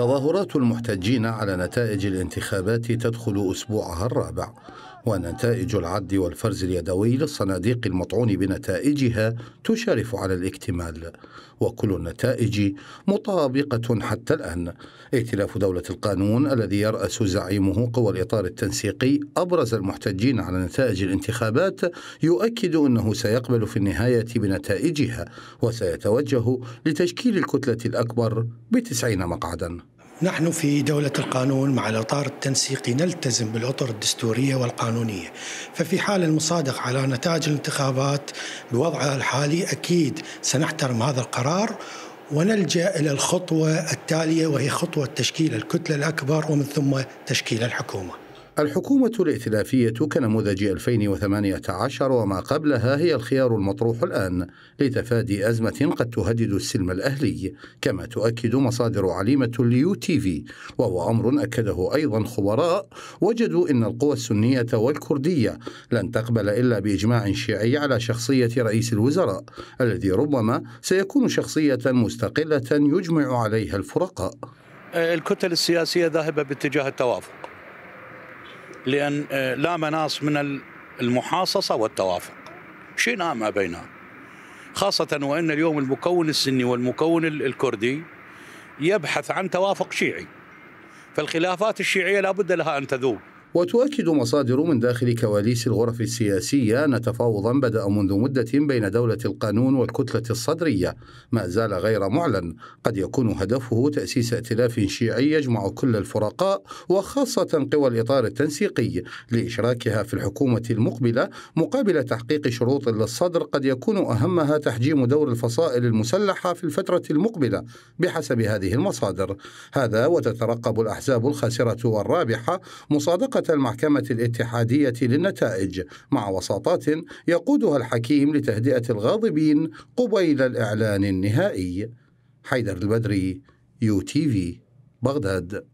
تظاهرات المحتجين على نتائج الانتخابات تدخل أسبوعها الرابع ونتائج العد والفرز اليدوي للصناديق المطعون بنتائجها تشرف على الاكتمال وكل النتائج مطابقة حتى الآن ائتلاف دولة القانون الذي يرأس زعيمه قوى الإطار التنسيقي أبرز المحتجين على نتائج الانتخابات يؤكد أنه سيقبل في النهاية بنتائجها وسيتوجه لتشكيل الكتلة الأكبر بتسعين مقعدا نحن في دولة القانون مع الإطار التنسيقي نلتزم بالأطر الدستورية والقانونية ففي حال المصادقة على نتائج الانتخابات بوضعها الحالي أكيد سنحترم هذا القرار ونلجا الى الخطوه التاليه وهي خطوه تشكيل الكتله الاكبر ومن ثم تشكيل الحكومه الحكومة الائتلافية كنموذج 2018 وما قبلها هي الخيار المطروح الآن لتفادي أزمة قد تهدد السلم الأهلي كما تؤكد مصادر عليمة ليو تي في وهو أمر أكده أيضا خبراء وجدوا أن القوى السنية والكردية لن تقبل إلا بإجماع شيعي على شخصية رئيس الوزراء الذي ربما سيكون شخصية مستقلة يجمع عليها الفرقاء الكتل السياسية ذاهبة باتجاه التوافق لأن آه، لا مناص من المحاصصة والتوافق شيء نعم ما بينها خاصة وأن اليوم المكون السني والمكون الكردي يبحث عن توافق شيعي فالخلافات الشيعية لا بد لها أن تذوب وتؤكد مصادر من داخل كواليس الغرف السياسية أن تفاوضا بدأ منذ مدة بين دولة القانون والكتلة الصدرية ما زال غير معلن قد يكون هدفه تأسيس ائتلاف شيعي يجمع كل الفرقاء وخاصة قوى الإطار التنسيقي لإشراكها في الحكومة المقبلة مقابل تحقيق شروط للصدر قد يكون أهمها تحجيم دور الفصائل المسلحة في الفترة المقبلة بحسب هذه المصادر هذا وتترقب الأحزاب الخاسرة والرابحة مصادقة المحكمة الاتحادية للنتائج مع وساطات يقودها الحكيم لتهدئة الغاضبين قبيل الإعلان النهائي حيدر البدري يو تي في بغداد